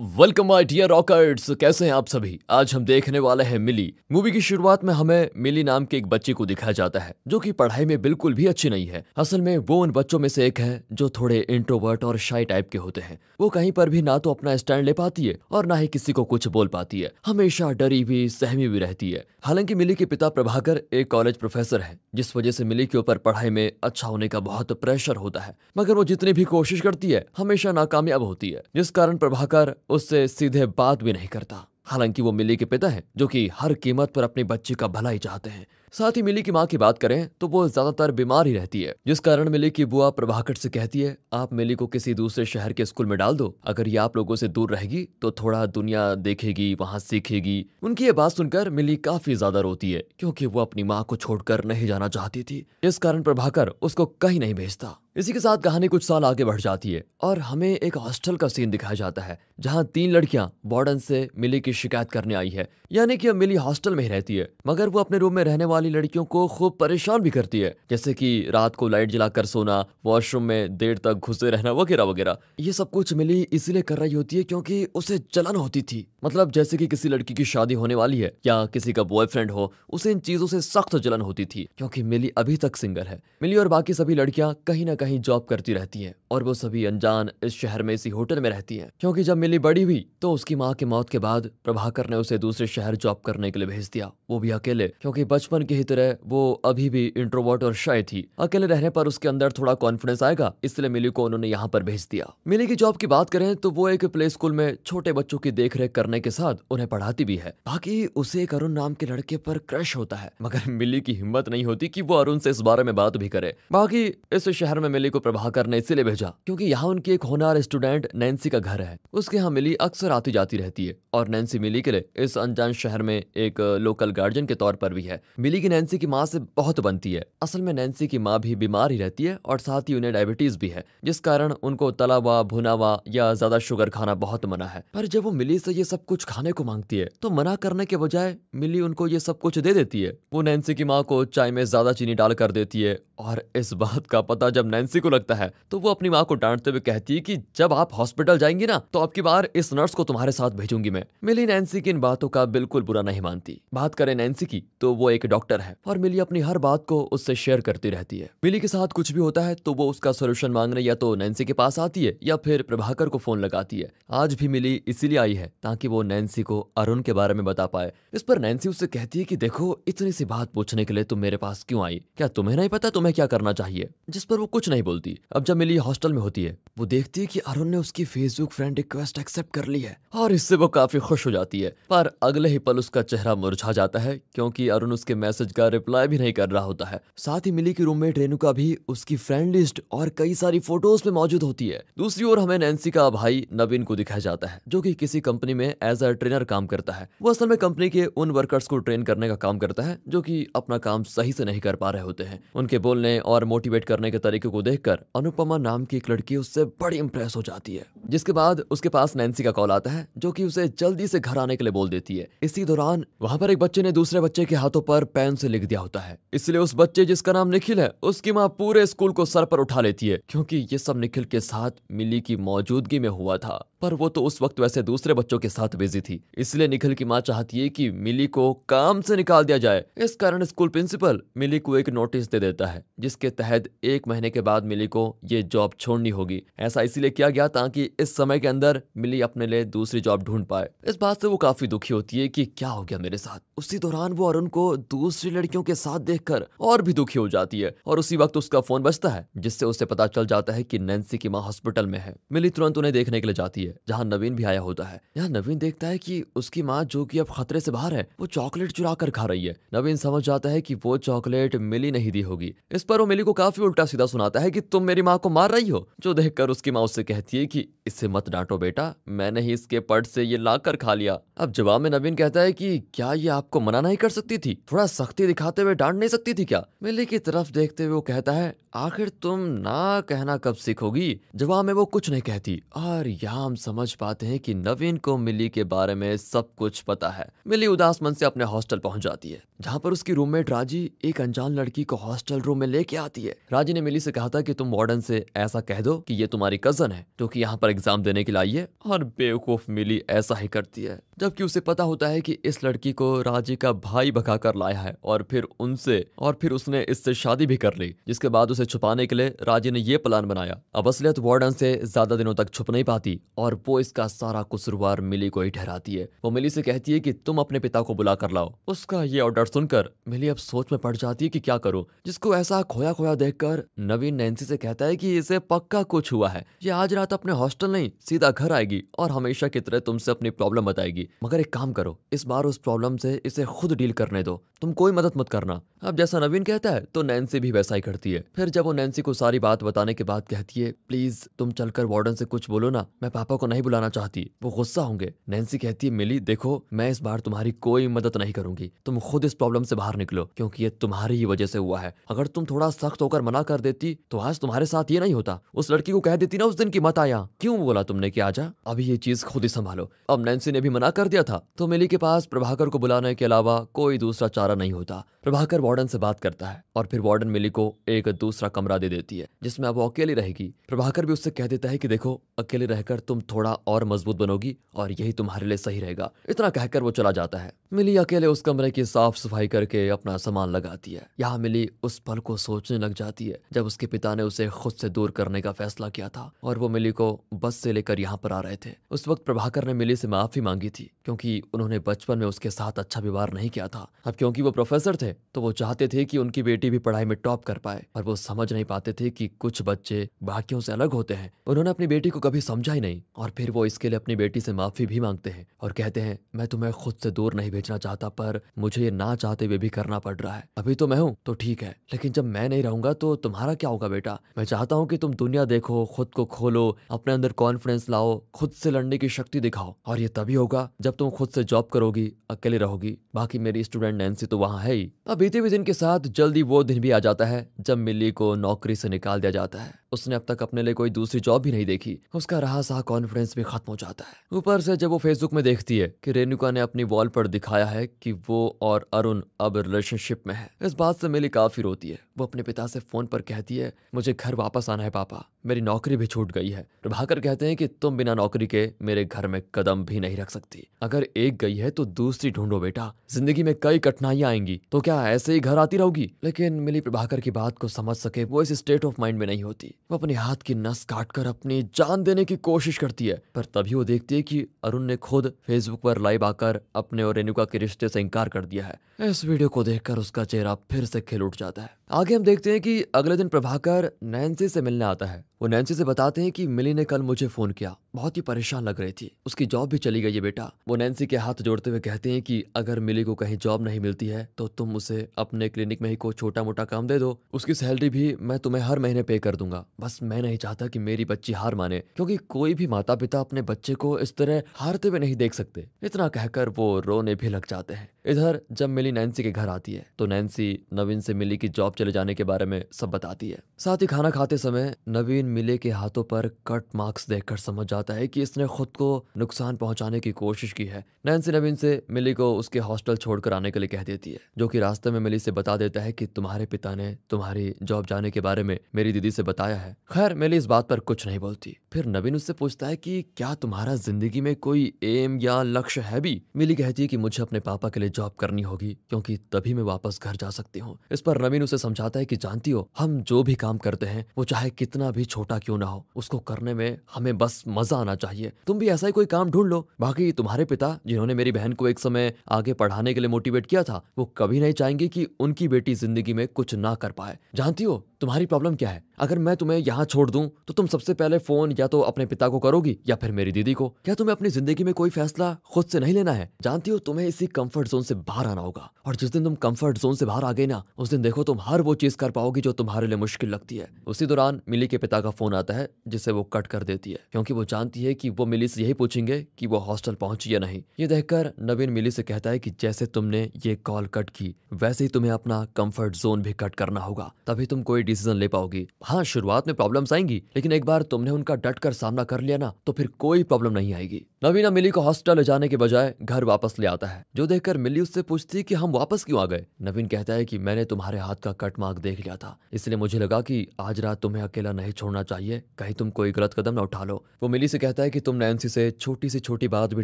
welcome my dear रॉकर्ट्स कैसे हैं आप सभी आज हम देखने वाले हैं मिली मूवी की शुरुआत में हमें मिली नाम के एक बच्चे को दिखाया जाता है जो कि पढ़ाई में बिल्कुल भी अच्छी नहीं है असल में वो उन बच्चों में से एक है जो थोड़े इंट्रोवर्ट और शाई टाइप के होते हैं वो कहीं पर भी ना तो अपना स्टैंड ले पाती है और ना ही किसी को कुछ बोल पाती है हमेशा डरी भी सहमी भी रहती है हालांकि मिली के पिता प्रभाकर एक कॉलेज प्रोफेसर है जिस वजह से मिली के ऊपर पढ़ाई में अच्छा होने का बहुत प्रेशर होता है मगर वो जितनी भी कोशिश करती है हमेशा नाकामयाब होती है जिस कारण प्रभाकर उससे सीधे बात भी नहीं करता हालांकि वो मिली के पिता है जो कि हर कीमत पर अपने बच्चे का भला ही चाहते हैं साथ ही मिली की माँ की बात करें तो वो ज्यादातर बीमार ही रहती है जिस कारण मिली की बुआ प्रभाकर से कहती है आप मिली को किसी दूसरे शहर के स्कूल में डाल दो अगर ये आप लोगों से दूर रहेगी तो थोड़ा दुनिया देखेगी वहाँ सीखेगी उनकी ये बात सुनकर मिली काफी ज्यादा रोती है क्योंकि वो अपनी माँ को छोड़कर नहीं जाना चाहती थी इस कारण प्रभाकर उसको कहीं नहीं भेजता इसी के साथ कहानी कुछ साल आगे बढ़ जाती है और हमें एक हॉस्टल का सीन दिखाया जाता है जहाँ तीन लड़कियां वार्डन से मिली की शिकायत करने आई है यानी कि अब मिली हॉस्टल में ही रहती है मगर वो अपने रूम में रहने वाले वाली लड़कियों को खूब परेशान भी करती है जैसे कि रात को लाइट जलाकर सोना वॉशरूम में देर तक घुसे रहना वगैरह वगैरह ये सब कुछ मिली इसीलिए कर रही होती है क्योंकि उसे जलन होती थी मतलब जैसे कि किसी लड़की की शादी होने वाली है या किसी का बॉयफ्रेंड हो उसे इन चीजों से सख्त जलन होती थी क्योंकि मिली अभी तक सिंगल है मिली और बाकी सभी लड़कियां कहीं ना कहीं जॉब करती रहती है और वो सभी अनजान इस शहर में इसी होटल में रहती है क्योंकि जब मिली बड़ी हुई तो उसकी माँ की मौत के बाद प्रभाकर ने उसे दूसरे शहर जॉब करने के लिए भेज दिया वो भी अकेले क्योंकि बचपन की की ही तरह वो अभी भी इंट्रोवर्ट और शाय थी अकेले रहने पर उसके अंदर थोड़ा कॉन्फिडेंस आएगा इसलिए मिली को उन्होंने यहाँ पर भेज दिया मिली की जॉब की बात करें तो वो एक प्ले स्कूल में छोटे बच्चों की देख करने के साथ उन्हें पढ़ाती भी है बाकी उसे एक अरुण नाम के लड़के पर क्रश होता है मगर मिली की हिम्मत नहीं होती की वो अरुण से इस बारे में बात भी करे बाकी इस शहर में मिली को प्रभाकर ने इसीलिए भेजा क्योंकि यहाँ उनकी एक होनार स्टूडेंट नैन्सी का घर है उसके यहाँ मिली अक्सर आती जाती रहती है और नैन्सी मिली के लिए इस अनजान शहर में एक लोकल गार्जियन के तौर पर भी है मिली मिली की नैन्सी की माँ से बहुत बनती है असल में नैन्सी की माँ भी बीमार ही रहती है और साथ ही उन्हें डायबिटीज भी है जिस कारण उनको तला हुआ भुना हुआ या ज्यादा शुगर खाना बहुत मना है पर जब वो मिली से ये सब कुछ खाने को मांगती है तो मना करने के बजाय मिली उनको ये सब कुछ दे देती है वो नैन्सी की माँ को चाय में ज्यादा चीनी डाल कर देती है और इस बात का पता जब नैन्सी को लगता है तो वो अपनी माँ को डांटते हुए कहती है कि जब आप हॉस्पिटल जाएंगी ना तो आपकी बार इस नर्स को तुम्हारे साथ भेजूंगी मैं मिली नैन्सी की इन बातों का बिल्कुल बुरा नहीं मानती बात करें नैन्सी की तो वो एक डॉक्टर डॉक्टर है और मिली अपनी हर बात को उससे शेयर करती रहती है मिली के साथ कुछ भी होता है तो वो उसका सोल्यूशन मांगने या तो नैन्सी के पास आती है या फिर प्रभाकर को फोन लगाती है आज भी मिली इसीलिए आई है ताकि वो नैन्सी को अरुण के बारे में बता पाए इस पर नैन्सी उससे कहती है की देखो इतनी सी बात पूछने के लिए तुम मेरे पास क्यों आई क्या तुम्हें नहीं पता तुम्हें क्या करना चाहिए जिस पर वो कुछ नहीं बोलती अब जब मिली हॉस्टल में होती है वो देखती है की अरुण ने उसकी फेसबुक फ्रेंड रिक्वेस्ट एक्सेप्ट कर ली है और इससे वो काफी खुश हो जाती है पर अगले ही पल उसका चेहरा मुरझा जाता है क्योंकि अरुण उसके मैसेज मैसेज का रिप्लाई भी नहीं कर रहा होता है साथ ही मिली की रूममेट रेणुका भी उसकी फ्रेंड लिस्ट और कई सारी फोटोज में मौजूद होती है दूसरी ओर हमें नैन्सी का भाई नवीन को दिखाया जाता है जो की कि किसी कंपनी में एज अ ट्रेनर काम करता है वो असल में कंपनी के उन वर्कर्स को ट्रेन करने का काम करता है जो की अपना काम सही से नहीं कर पा रहे होते हैं उनके बोलने और मोटिवेट करने के तरीके को देखकर अनुपमा नाम की एक लड़की उससे बड़ी इंप्रेस हो जाती है जिसके बाद उसके पास नैन्सी का कॉल आता है जो कि उसे जल्दी से घर आने के लिए बोल देती है इसी दौरान वहाँ पर एक बच्चे ने दूसरे बच्चे के हाथों पर पैर पेन से लिख दिया होता है इसलिए उस बच्चे जिसका नाम निखिल है उसकी माँ पूरे स्कूल को सर पर उठा लेती है क्योंकि ये सब निखिल के साथ मिली की मौजूदगी में हुआ था पर वो तो उस वक्त वैसे दूसरे बच्चों के साथ बिजी थी इसलिए निखिल की माँ चाहती है कि मिली को काम से निकाल दिया जाए इस कारण स्कूल प्रिंसिपल मिली को एक नोटिस दे देता है जिसके तहत एक महीने के बाद मिली को ये जॉब छोड़नी होगी ऐसा इसीलिए किया गया ताकि इस समय के अंदर मिली अपने लिए दूसरी जॉब ढूंढ पाए इस बात से वो काफी दुखी होती है की क्या हो गया मेरे साथ उसी दौरान वो अरुण को दूसरी लड़कियों के साथ देखकर और भी दुखी हो जाती है और उसी वक्त उसका फोन बजता है जिससे उसे पता चल जाता है कि नैन्सी की माँ हॉस्पिटल में है मिली तुरंत उन्हें देखने के लिए जाती है है जहाँ नवीन भी आया होता है यहाँ नवीन देखता है की उसकी माँ जो की अब खतरे से बाहर है वो चॉकलेट चुरा कर खा रही है नवीन समझ जाता है की वो चॉकलेट मिली नहीं दी होगी इस पर वो मिली को काफी उल्टा सीधा सुनाता है की तुम मेरी माँ को मार रही हो जो देखकर उसकी माँ उससे कहती है की इससे मत डांटो बेटा मैंने ही इसके पट से ये ला कर खा लिया अब जवाब में नवीन कहता है कि क्या ये आपको मना नहीं कर सकती थी थोड़ा सख्ती दिखाते हुए डांट नहीं सकती थी क्या मिली की तरफ देखते हुए वो कहता है आखिर तुम ना कहना कब सीखोगी जवाब में वो कुछ नहीं कहती और यहाँ हम समझ पाते हैं कि नवीन को मिली के बारे में सब कुछ पता है मिली उदास मन से अपने हॉस्टल पहुंच जाती है जहां पर उसकी रूममेट राजी एक अनजान लड़की को हॉस्टल रूम में लेके आती है राजी ने मिली से कहा था कि तुम वार्डन से ऐसा कह दो कि ये तुम्हारी कजन है जो की यहाँ पर एग्जाम देने के लिए आई है और बेवकूफ मिली ऐसा ही करती है जबकि उसे पता होता है कि इस लड़की को राजी का भाई भगा कर लाया है और फिर उनसे और फिर उसने इससे शादी भी कर ली जिसके बाद उसे छुपाने के लिए राजी ने ये प्लान बनाया अब असलियत वार्डन से ज्यादा दिनों तक छुप नहीं पाती और और वो इसका सारा कसुरवार मिली को ही ठहराती है वो मिली से कहती है कि तुम अपने पिता को बुला कर लाओ उसका ये ऑर्डर सुनकर मिली अब सोच में पड़ जाती है कि क्या करूं जिसको ऐसा खोया खोया देखकर नवीन नैन्सी से कहता है कि इसे पक्का कुछ हुआ है ये आज रात अपने हॉस्टल नहीं सीधा घर आएगी और हमेशा की तरह तुमसे अपनी प्रॉब्लम बताएगी मगर एक काम करो इस बार उस प्रॉब्लम से इसे खुद डील करने दो तुम कोई मदद मत करना अब जैसा नवीन कहता है तो नैन्सी भी वैसा ही करती है फिर जब वो नैन्सी को सारी बात बताने के बाद कहती है प्लीज तुम चलकर वार्डन से कुछ बोलो ना मैं पापा पापा को नहीं बुलाना चाहती वो गुस्सा होंगे नैन्सी कहती है मिली देखो मैं इस बार तुम्हारी कोई मदद नहीं करूंगी तुम खुद इस प्रॉब्लम से बाहर निकलो क्योंकि ये तुम्हारी ही वजह से हुआ है अगर तुम थोड़ा सख्त होकर मना कर देती तो आज तुम्हारे साथ ये नहीं होता उस लड़की को कह देती ना उस दिन की मत आया क्यों बोला तुमने की आजा अभी ये चीज खुद ही संभालो अब नैन्सी ने भी मना कर दिया था तो मिली के पास प्रभाकर को बुलाने के अलावा कोई दूसरा चारा नहीं होता प्रभाकर वार्डन से बात करता है और फिर वार्डन मिली को एक दूसरा कमरा दे देती है जिसमें अब वो अकेली रहेगी प्रभाकर भी उससे कह देता है कि देखो अकेले रहकर तुम थोड़ा और मजबूत बनोगी और यही तुम्हारे लिए सही रहेगा इतना कहकर वो चला जाता है मिली अकेले उस कमरे की साफ सफाई करके अपना सामान लगाती है यहाँ मिली उस पल को सोचने लग जाती है जब उसके पिता ने उसे खुद से दूर करने का फैसला किया था और वो मिली को बस से लेकर यहाँ पर आ रहे थे उस वक्त प्रभाकर ने मिली से माफी मांगी थी क्योंकि उन्होंने बचपन में उसके साथ अच्छा व्यवहार नहीं किया था अब क्योंकि वो प्रोफेसर थे तो वो चाहते थे कि उनकी बेटी भी पढ़ाई में टॉप कर पाए पर वो समझ नहीं पाते थे कि कुछ बच्चे बाकियों से अलग होते हैं उन्होंने अपनी बेटी को कभी समझा ही नहीं और फिर वो इसके लिए अपनी बेटी से माफी भी मांगते हैं और कहते हैं मैं तुम्हें खुद से दूर नहीं भेज भेजना चाहता पर मुझे ये ना चाहते हुए भी करना पड़ रहा है अभी तो मैं हूँ तो ठीक है लेकिन जब मैं नहीं रहूंगा तो तुम्हारा क्या होगा बेटा मैं चाहता हूँ कि तुम दुनिया देखो खुद को खोलो अपने अंदर कॉन्फिडेंस लाओ खुद से लड़ने की शक्ति दिखाओ और ये तभी होगा जब तुम खुद से जॉब करोगी अकेले रहोगी बाकी मेरी स्टूडेंट नैन्सी तो वहाँ है ही अब बीते हुए दिन के साथ जल्दी वो दिन भी आ जाता है जब मिली को नौकरी से निकाल दिया जाता है उसने अब तक अपने लिए कोई दूसरी जॉब भी नहीं देखी उसका रहा सहा कॉन्फिडेंस भी खत्म हो जाता है ऊपर से जब वो फेसबुक में देखती है कि रेणुका ने अपनी वॉल पर दिखाया है कि वो और अरुण अब रिलेशनशिप में है इस बात से मिली काफी रोती है वो अपने पिता से फोन पर कहती है मुझे घर वापस आना है पापा मेरी नौकरी भी छूट गई है प्रभाकर कहते हैं कि तुम बिना नौकरी के मेरे घर में कदम भी नहीं रख सकती अगर एक गई है तो दूसरी ढूंढो बेटा जिंदगी में कई कठिनाइयां आएंगी तो क्या ऐसे ही घर आती रहोगी लेकिन मिली प्रभाकर की बात को समझ सके वो इस स्टेट ऑफ माइंड में नहीं होती वो अपने हाथ की नस काट कर अपनी जान देने की कोशिश करती है पर तभी वो देखती है की अरुण ने खुद फेसबुक पर लाइव आकर अपने और रेणुका के रिश्ते से इनकार कर दिया है इस वीडियो को देखकर उसका चेहरा फिर से खिल उठ जाता है आगे हम देखते हैं कि अगले दिन प्रभाकर नैन्सी से मिलने आता है वो नैन्सी से बताते हैं कि मिली ने कल मुझे फ़ोन किया बहुत ही परेशान लग रही थी उसकी जॉब भी चली गई है बेटा वो नैन्सी के हाथ जोड़ते हुए कहते हैं कि अगर मिली को कहीं जॉब नहीं मिलती है तो तुम उसे अपने क्लिनिक में ही कोई छोटा मोटा काम दे दो उसकी सैलरी भी मैं तुम्हें हर महीने पे कर दूंगा बस मैं नहीं चाहता की मेरी बच्ची हार माने क्यूँकी कोई भी माता पिता अपने बच्चे को इस तरह हारते हुए नहीं देख सकते इतना कहकर वो रोने भी लग जाते हैं इधर जब मिली नैन्सी के घर आती है तो नैन्सी नवीन से मिली की जॉब चले जाने के बारे में सब बताती है साथ ही खाना खाते समय नवीन मिले के हाथों पर कट मार्क्स देखकर समझ जाता है कि इसने खुद को नुकसान पहुंचाने की कोशिश की है नैन्सी नवीन से मिली को उसके हॉस्टल छोड़कर आने के लिए कह देती है जो कि रास्ते में मिली से बता देता है कि तुम्हारे पिता ने तुम्हारी जॉब जाने के बारे में मेरी दीदी से बताया है खैर मिली इस बात पर कुछ नहीं बोलती फिर नवीन उससे पूछता है की क्या तुम्हारा जिंदगी में कोई एम या लक्ष्य है भी मिली कहती है की मुझे अपने पापा के लिए जॉब करनी होगी क्योंकि तभी मैं वापस घर जा सकती हूँ इस पर नवीन उसे समझाता है की जानती हो हम जो भी काम करते हैं वो चाहे कितना भी छोटा क्यों ना हो उसको करने में हमें बस मजा आना चाहिए तुम भी ऐसा ही कोई काम ढूंढ लो बाकी तुम्हारे पिता जिन्होंने मेरी बहन को एक समय आगे पढ़ाने के लिए मोटिवेट किया था वो कभी नहीं चाहेंगे कि उनकी बेटी जिंदगी में कुछ ना कर पाए जानती हो तुम्हारी प्रॉब्लम क्या है अगर मैं तुम्हें यहाँ छोड़ दूँ तो तुम सबसे पहले फोन या तो अपने पिता को करोगी या फिर मेरी दीदी को क्या तुम्हें अपनी जिंदगी में कोई फैसला खुद से नहीं लेना है जानती हो तुम्हें इसी कंफर्ट जोन से बाहर आना होगा और जिस दिन तुम कंफर्ट जोन से बाहर आ गई ना उस दिन देखो तुम हर वो चीज कर पाओगी जो तुम्हारे लिए मुश्किल लगती है उसी दौरान मिली के पिता का फोन आता है जिसे वो कट कर देती है क्योंकि वो जानती है कि वो मिली से यही पूछेंगे कि वो हॉस्टल पहुंची या नहीं ये देखकर नवीन मिली से कहता है कि जैसे तुमने ये कॉल कट की वैसे ही तुम्हें अपना कंफर्ट जोन भी कट करना होगा तभी तुम कोई डिसीजन ले पाओगी हाँ शुरुआत में प्रॉब्लम्स आएंगी लेकिन एक बार तुमने उनका डट कर सामना कर लिया ना तो फिर कोई प्रॉब्लम नहीं आएगी नवीना मिली को हॉस्टल ले जाने के बजाय घर वापस ले आता है जो देखकर मिली उससे पूछती है की हम वापस क्यों आ गए नवीन कहता है की मैंने तुम्हारे हाथ का कट मार्क देख लिया था इसलिए मुझे लगा की आज रात तुम्हें अकेला नहीं छोड़ना चाहिए कहीं तुम कोई गलत कदम न उठा लो वो मिली से कहता है की तुम नैन्सी से छोटी सी छोटी बात भी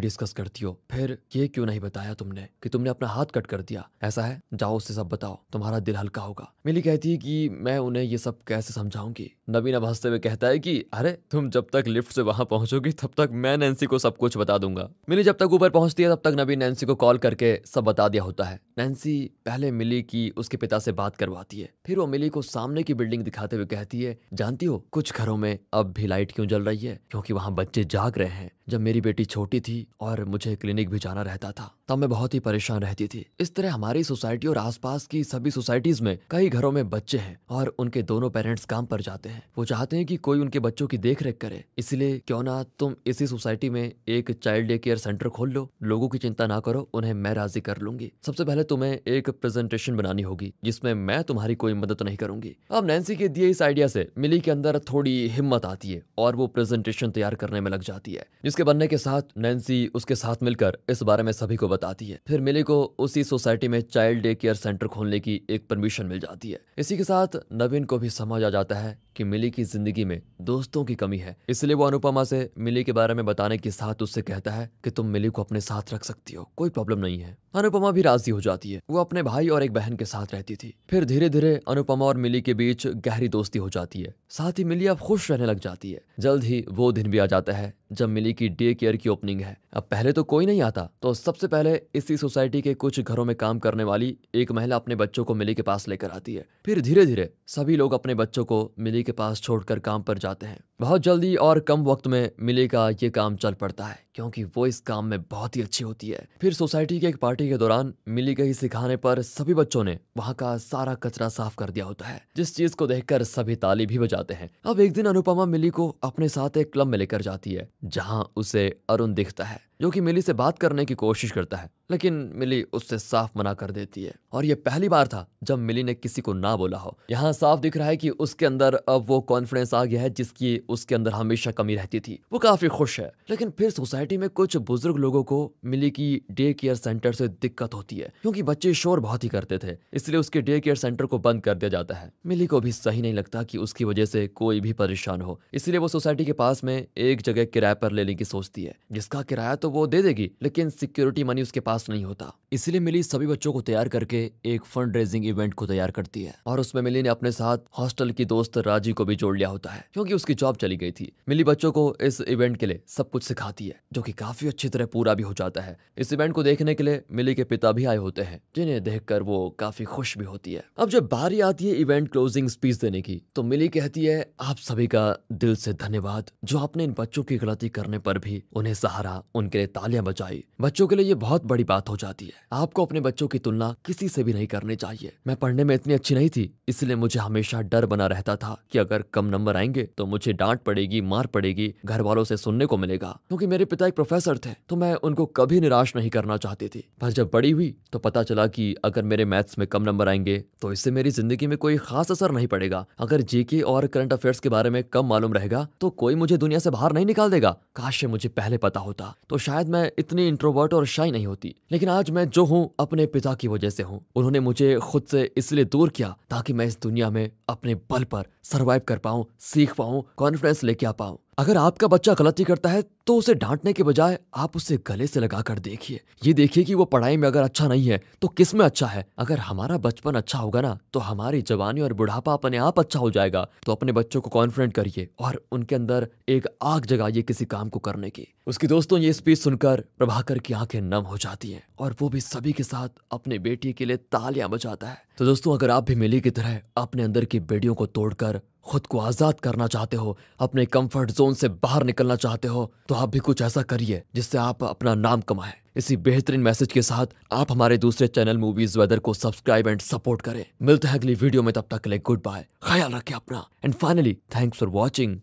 डिस्कस करती हो फिर ये क्यों नहीं बताया तुमने कि तुमने अपना हाथ कट कर दिया ऐसा है जाओ उससे सब बताओ तुम्हारा दिल हल्का होगा मिली कहती है कि मैं उन्हें ये सब कैसे समझाऊंगी नवीन अब हंसते हुए कहता है कि अरे तुम जब तक लिफ्ट से वहां पहुंचोगी तब तक मैं नैन्सी को सब कुछ बता दूंगा मिली जब तक ऊपर पहुंचती है तब तक नवीन नैन्सी को कॉल करके सब बता दिया होता है नैन्सी पहले मिली की उसके पिता से बात करवाती है फिर वो मिली को सामने की बिल्डिंग दिखाते हुए कहती है जानती हो कुछ घरों में अब भी लाइट क्यों जल रही है क्योंकि वहाँ बच्चे जाग रहे हैं जब मेरी बेटी छोटी थी और मुझे क्लिनिक भी जाना रहता था तब मैं बहुत ही परेशान रहती थी इस तरह हमारी सोसाइटी और आसपास की सभी सोसाइटीज में कई घरों में बच्चे हैं और उनके दोनों पेरेंट्स काम पर जाते हैं वो चाहते हैं कि कोई उनके बच्चों की रेख करे इसलिए क्यों ना तुम इसी सोसाइटी में एक चाइल्ड डे केयर सेंटर खोल लो लोगों की चिंता ना करो उन्हें मैं राजी कर लूंगी सबसे पहले तुम्हें एक प्रेजेंटेशन बनानी होगी जिसमें मैं तुम्हारी कोई मदद नहीं करूंगी अब नैन्सी के दिए इस आइडिया से मिली के अंदर थोड़ी हिम्मत आती है और वो प्रेजेंटेशन तैयार करने में लग जाती है जिसके बनने के साथ नैन्सी उसके साथ मिलकर इस बारे में सभी को बताती है फिर मिली को उसी सोसाइटी में चाइल्ड डे केयर सेंटर खोलने की एक परमिशन मिल जाती है इसी के साथ नवीन को भी समझ आ जाता है कि मिली की जिंदगी में दोस्तों की कमी है इसलिए वो अनुपमा से मिली के बारे में बताने के साथ उससे कहता है कि तुम मिली को अपने साथ रख सकती हो कोई प्रॉब्लम नहीं है अनुपमा भी राजी हो जाती है वो अपने भाई और एक बहन के साथ रहती थी फिर धीरे धीरे अनुपमा और मिली के बीच गहरी दोस्ती हो जाती है साथ ही मिली अब खुश रहने लग जाती है जल्द ही वो दिन भी आ जाता है जब मिली की डे केयर की ओपनिंग है अब पहले तो कोई नहीं आता तो सबसे पहले इसी सोसाइटी के कुछ घरों में काम करने वाली एक महिला अपने बच्चों को मिली के पास लेकर आती है फिर धीरे धीरे सभी लोग अपने बच्चों को मिली के पास छोड़कर काम पर जाते हैं बहुत जल्दी और कम वक्त में मिलेगा ये काम चल पड़ता है क्योंकि वो इस काम में बहुत ही अच्छी होती है फिर सोसाइटी के एक पार्टी के दौरान मिली गई सिखाने पर सभी बच्चों ने वहाँ का सारा कचरा साफ कर दिया होता है जिस चीज को देखकर सभी ताली भी बजाते हैं अब एक दिन अनुपमा मिली को अपने साथ एक क्लब में लेकर जाती है जहाँ उसे अरुण दिखता है जो कि मिली से बात करने की कोशिश करता है लेकिन मिली उससे साफ मना कर देती है और ये पहली बार था जब मिली ने किसी को ना बोला हो यहाँ साफ दिख रहा है कि उसके अंदर अब वो कॉन्फिडेंस आ गया है जिसकी उसके अंदर हमेशा कमी रहती थी वो काफी खुश है लेकिन फिर सोसाइटी में कुछ बुजुर्ग लोगों को मिली की डे केयर सेंटर से दिक्कत होती है क्योंकि बच्चे शोर बहुत ही करते थे इसलिए उसके डे केयर सेंटर को बंद कर दिया जाता है मिली को भी सही नहीं लगता की उसकी वजह से कोई भी परेशान हो इसलिए वो सोसाइटी के पास में एक जगह किराए पर लेने की सोचती है जिसका किराया तो वो दे देगी लेकिन सिक्योरिटी मनी उसके पास नहीं होता इसलिए मिली सभी बच्चों को तैयार करके एक फंड रेजिंग इवेंट को तैयार करती है और उसमें मिली ने अपने साथ हॉस्टल की दोस्त राजी को भी जोड़ लिया होता है क्योंकि उसकी जॉब चली गई थी मिली बच्चों को इस इवेंट के लिए सब कुछ सिखाती है जो की काफी अच्छी तरह पूरा भी हो जाता है इस इवेंट को देखने के लिए मिली के पिता भी आए होते हैं जिन्हें देख वो काफी खुश भी होती है अब जब बारी आती है इवेंट क्लोजिंग स्पीच देने की तो मिली कहती है आप सभी का दिल से धन्यवाद जो आपने इन बच्चों की गलती करने पर भी उन्हें सहारा उनके ने तालियां बजाई बच्चों के लिए ये बहुत बड़ी बात हो जाती है आपको अपने बच्चों की तुलना किसी से भी नहीं करनी चाहिए मैं पढ़ने में इतनी अच्छी नहीं थी इसलिए मुझे हमेशा डर बना रहता था कि अगर कम नंबर आएंगे तो मुझे डांट पड़ेगी मार पड़ेगी घर वालों से सुनने को मिलेगा क्योंकि मेरे पिता एक प्रोफेसर थे तो मैं उनको कभी निराश नहीं करना चाहती थी पर जब बड़ी हुई तो पता चला की अगर मेरे मैथ्स में कम नंबर आएंगे तो इससे मेरी जिंदगी में कोई खास असर नहीं पड़ेगा अगर जीके और करंट अफेयर्स के बारे में कम मालूम रहेगा तो कोई मुझे दुनिया से बाहर नहीं निकाल देगा काश मुझे पहले पता होता तो शायद शायद मैं इतनी इंट्रोवर्ट और शाई नहीं होती लेकिन आज मैं जो हूँ अपने पिता की वजह से हूँ उन्होंने मुझे खुद से इसलिए दूर किया ताकि मैं इस दुनिया में अपने बल पर सर्वाइव कर पाऊँ सीख पाऊँ कॉन्फिडेंस लेके आ पाऊँ अगर आपका बच्चा गलती करता है तो उसे डांटने के बजाय आप उसे गले से लगा कर देखिए ये देखिए कि वो पढ़ाई में अगर अच्छा नहीं है तो किस में अच्छा है अगर हमारा बचपन अच्छा होगा ना तो हमारी जवानी और बुढ़ापा अपने आप अच्छा हो जाएगा तो अपने बच्चों को कॉन्फिडेंट करिए और उनके अंदर एक आग जगाइए किसी काम को करने की उसकी दोस्तों ये स्पीच सुनकर प्रभाकर की आंखें नम हो जाती है और वो भी सभी के साथ अपने बेटी के लिए तालियां बजाता है तो दोस्तों अगर आप भी मिली की तरह अपने अंदर की बेटियों को तोड़कर खुद को आजाद करना चाहते हो अपने कंफर्ट जोन से बाहर निकलना चाहते हो तो आप भी कुछ ऐसा करिए जिससे आप अपना नाम कमाएं इसी बेहतरीन मैसेज के साथ आप हमारे दूसरे चैनल मूवीज वेदर को सब्सक्राइब एंड सपोर्ट करें मिलते हैं अगली वीडियो में तब तक के लिए गुड बाय ख्याल रखें अपना and finally thanks for watching